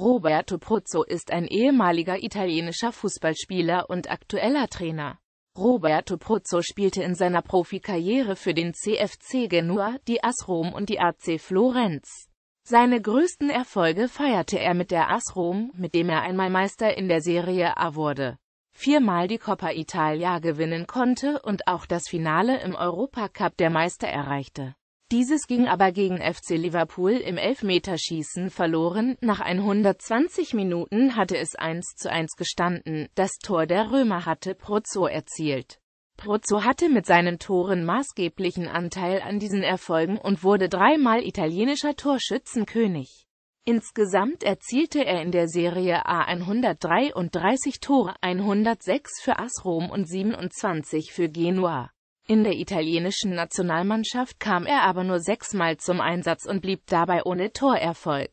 Roberto Pozzo ist ein ehemaliger italienischer Fußballspieler und aktueller Trainer. Roberto Pozzo spielte in seiner Profikarriere für den CFC Genua, die AS Rom und die AC Florenz. Seine größten Erfolge feierte er mit der AS Rom, mit dem er einmal Meister in der Serie A wurde, viermal die Coppa Italia gewinnen konnte und auch das Finale im Europacup der Meister erreichte. Dieses ging aber gegen FC Liverpool im Elfmeterschießen verloren, nach 120 Minuten hatte es 1 zu 1 gestanden, das Tor der Römer hatte Prozzo erzielt. Prozzo hatte mit seinen Toren maßgeblichen Anteil an diesen Erfolgen und wurde dreimal italienischer Torschützenkönig. Insgesamt erzielte er in der Serie A 133 Tore, 106 für Asrom und 27 für Genua. In der italienischen Nationalmannschaft kam er aber nur sechsmal zum Einsatz und blieb dabei ohne Torerfolg.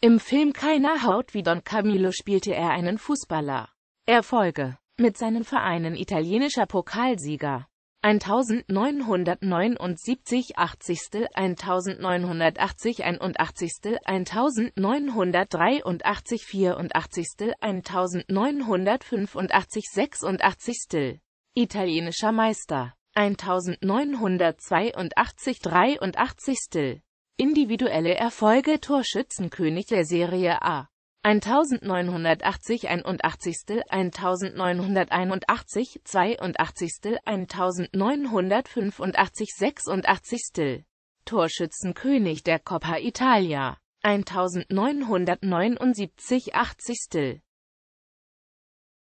Im Film Keiner Haut wie Don Camillo spielte er einen Fußballer. Erfolge mit seinen Vereinen italienischer Pokalsieger. 1979 80. 1980 81. 1983 84. 1985 86. Italienischer Meister 1982 83. Individuelle Erfolge Torschützenkönig der Serie A 1980 81. 1981 82. 1985 86. Torschützenkönig der Coppa Italia 1979 80.